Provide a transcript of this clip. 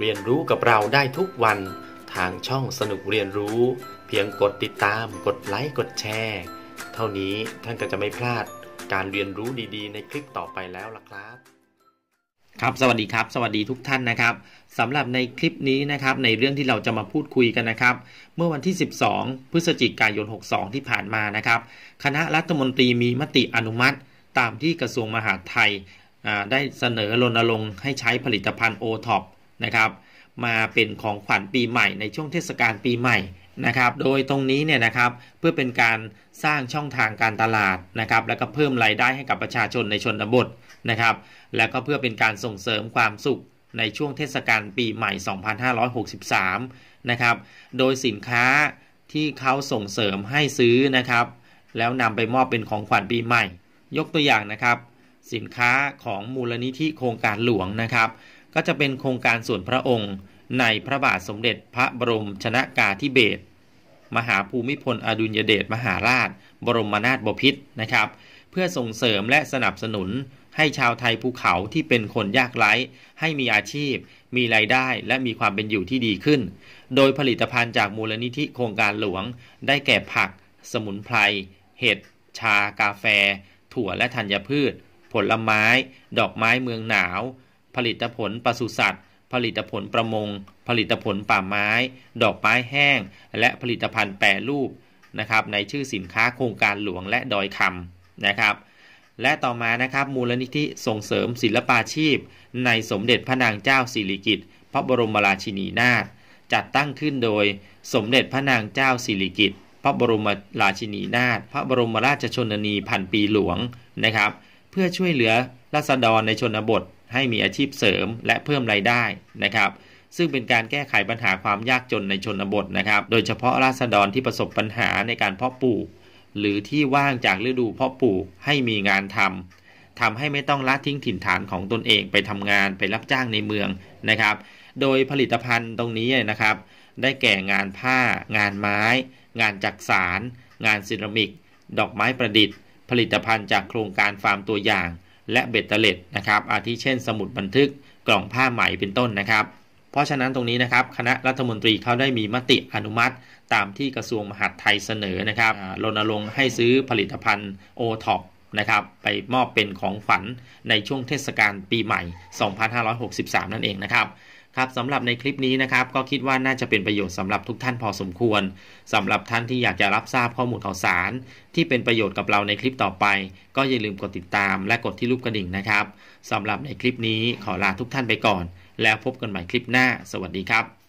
เรียนรู้กับเราได้ทุกวันทางช่องสนุกเรียนรู้ เพียงกดติดตาม กดไลค์กดแชร์ เท่านี้ท่านก็จะไม่พลาดการเรียนรู้ดีๆ ในคลิปต่อไปแล้วล่ะครับ ครับสวัสดีครับ สวัสดีทุกท่านนะครับสำหรับในคลิปนี้นะครับในเรื่องที่เราจะมาพูดคุยกันนะครับ เมื่อวันที่ 12 พฤศจิกายน 62 ที่ผ่านมานะครับคณะรัฐมนตรีมีมติอนุมัติตามที่กระทรวงมหาดไทยได้เสนอรณรงค์ให้ใช้ผลิตภัณฑ์โอท็อปนะครับมาเป็นของขวัญปีใหม่ในช่วงเทศกาลปีใหม่นะครับ โดยตรงนี้เนี่ยนะครับเพื่อเป็นการสร้างช่องทางการตลาดนะครับแล้วก็เพิ่มรายได้ให้กับประชาชนในชนบทนะครับ แล้วก็เพื่อเป็นการส่งเสริมความสุขในช่วงเทศกาลปีใหม่ 2563 นะครับโดยสินค้าที่เขาส่งเสริมให้ซื้อนะครับ แล้วนำไปมอบเป็นของขวัญปีใหม่ ยกตัวอย่างนะครับ สินค้าของมูลนิธิโครงการหลวงนะครับก็จะเป็นโครงการส่วนพระองค์ ในพระบาทสมเด็จพระบรมชนากาธิเบศมหาภูมิพลอดุลยเดชมหาราช บรมนาถบพิตรนะครับ เพื่อส่งเสริมและสนับสนุน ให้ชาวไทยภูเขาที่เป็นคนยากไร้ให้มีอาชีพ มีรายได้และมีความเป็นอยู่ที่ดีขึ้น โดยผลิตภัณฑ์จากมูลนิธิโครงการหลวง ได้แก่ผัก สมุนไพรเห็ดชากาแฟ ถั่วและธัญญพืช ผลไม้ ดอกไม้เมืองหนาวผลิตผลปศุสัตว์ ผลิตผลประมง ผลิตผลป่าไม้ ดอกไม้แห้ง และผลิตภัณฑ์แปรรูปนะครับ ในชื่อสินค้าโครงการหลวง และดอยคำนะครับ และต่อมา นะครับ มูลนิธิส่งเสริมศิลปาชีพ ในสมเด็จพระนางเจ้าสิริกิติ์พระบรมราชินีนาถ จัดตั้งขึ้นโดย สมเด็จพระนางเจ้าสิริกิติ์พระบรมราชินีนาถพระบรมราชชนนีพันปีหลวงนะครับ เพื่อช่วยเหลือราษฎรในชนบทให้มีอาชีพเสริมและเพิ่มรายได้นะครับซึ่งเป็นการแก้ไขปัญหาความยากจนในชนบทนะครับ โดยเฉพาะราษฎรที่ประสบปัญหาในการเพาะปลูกหรือที่ว่างจากฤดูเพาะปลูกให้มีงานทำ ทำให้ไม่ต้องละทิ้งถิ่นฐานของตนเองไปทำงานไปรับจ้างในเมืองนะครับ โดยผลิตภัณฑ์ตรงนี้นะครับ ได้แก่งานผ้า งานไม้ งานจักสาร งานเซรามิกดอกไม้ประดิษฐ์ ผลิตภัณฑ์จากโครงการฟาร์มตัวอย่างและเบ็ดเตล็ดนะครับ อาทิเช่นสมุดบันทึกกล่องผ้าไหมเป็นต้นนะครับ เพราะฉะนั้นตรงนี้นะครับ คณะรัฐมนตรีเขาได้มีมติอนุมัติตามที่กระทรวงมหาดไทยเสนอนะครับรณรงค์ให้ซื้อผลิตภัณฑ์โอท็อปนะครับ ไปมอบเป็นของขวัญในช่วงเทศกาลปีใหม่ 2563 นั่นเองนะครับครับสำหรับในคลิปนี้นะครับก็คิดว่าน่าจะเป็นประโยชน์สำหรับทุกท่านพอสมควรสำหรับท่านที่อยากจะรับทราบข้อมูลข่าวสาร ที่เป็นประโยชน์กับเราในคลิปต่อไป ก็อย่าลืมกดติดตามและกดที่รูปกระดิ่งนะครับสำหรับในคลิปนี้ขอลาทุกท่านไปก่อน แล้วพบกันใหม่คลิปหน้าสวัสดีครับ